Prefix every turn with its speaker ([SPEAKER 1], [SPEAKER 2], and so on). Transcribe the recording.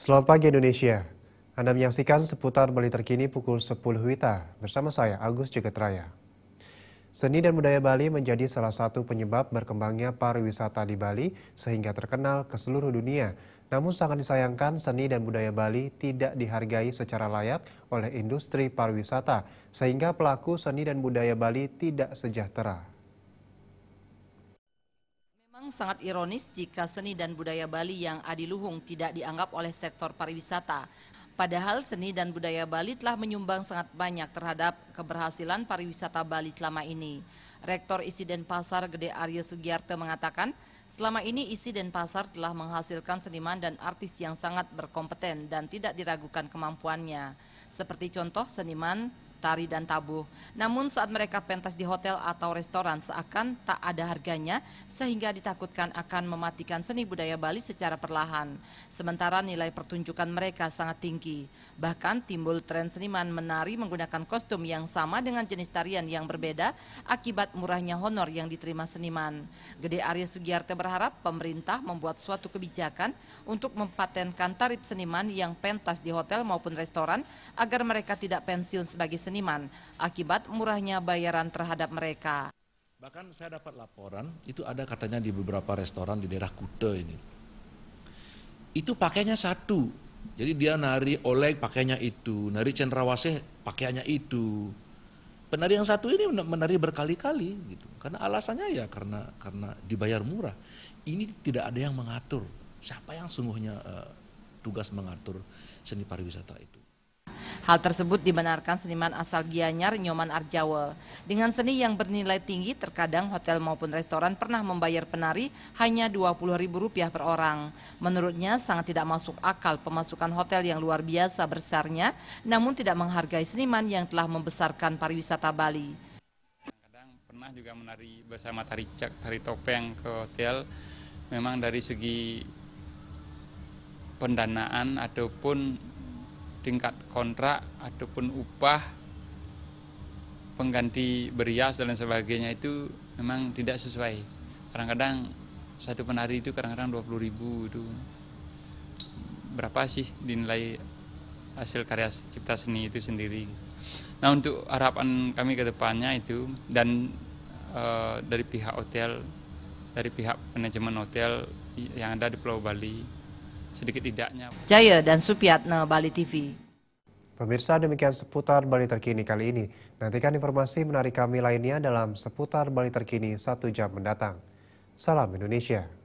[SPEAKER 1] Selamat pagi Indonesia. Anda menyaksikan seputar Bali terkini pukul 10 WITA bersama saya Agus Jagatraya. Seni dan budaya Bali menjadi salah satu penyebab berkembangnya pariwisata di Bali sehingga terkenal ke seluruh dunia. Namun sangat disayangkan seni dan budaya Bali tidak dihargai secara layak oleh industri pariwisata sehingga pelaku seni dan budaya Bali tidak sejahtera
[SPEAKER 2] sangat ironis jika seni dan budaya Bali yang adiluhung tidak dianggap oleh sektor pariwisata. Padahal seni dan budaya Bali telah menyumbang sangat banyak terhadap keberhasilan pariwisata Bali selama ini. Rektor ISI Denpasar Gede Arya Sugiarte mengatakan, selama ini ISI Denpasar telah menghasilkan seniman dan artis yang sangat berkompeten dan tidak diragukan kemampuannya. Seperti contoh seniman tari dan tabuh. Namun saat mereka pentas di hotel atau restoran seakan tak ada harganya sehingga ditakutkan akan mematikan seni budaya Bali secara perlahan. Sementara nilai pertunjukan mereka sangat tinggi. Bahkan timbul tren seniman menari menggunakan kostum yang sama dengan jenis tarian yang berbeda akibat murahnya honor yang diterima seniman. Gede Arya Sugiarte berharap pemerintah membuat suatu kebijakan untuk mempatenkan tarif seniman yang pentas di hotel maupun restoran agar mereka tidak pensiun sebagai seniman seniman akibat murahnya bayaran terhadap mereka.
[SPEAKER 3] Bahkan saya dapat laporan, itu ada katanya di beberapa restoran di daerah Kuta ini. Itu pakainya satu, jadi dia nari Oleg pakainya itu, nari Cendrawasih pakainya itu. Penari yang satu ini menari berkali-kali gitu. Karena alasannya ya karena karena dibayar murah. Ini tidak ada yang mengatur siapa yang sungguhnya uh, tugas mengatur seni pariwisata itu.
[SPEAKER 2] Hal tersebut dibenarkan seniman asal Gianyar Nyoman Arjawa. Dengan seni yang bernilai tinggi, terkadang hotel maupun restoran pernah membayar penari hanya Rp20.000 per orang. Menurutnya sangat tidak masuk akal pemasukan hotel yang luar biasa besarnya, namun tidak menghargai seniman yang telah membesarkan pariwisata Bali.
[SPEAKER 4] Kadang pernah juga menari bersama tari cek, tari topeng ke hotel, memang dari segi pendanaan ataupun tingkat kontrak ataupun upah pengganti berias dan sebagainya itu memang tidak sesuai. Kadang-kadang satu penari itu kadang-kadang 20 ribu itu berapa sih dinilai hasil karya cipta seni itu sendiri. Nah untuk harapan kami ke depannya itu dan e, dari pihak hotel, dari pihak manajemen hotel yang ada di Pulau Bali, sedikit tidaknya.
[SPEAKER 2] Jaya dan Supiatna, Bali TV.
[SPEAKER 1] Pemirsa demikian seputar Bali Terkini kali ini. Nantikan informasi menarik kami lainnya dalam seputar Bali Terkini satu jam mendatang. Salam Indonesia.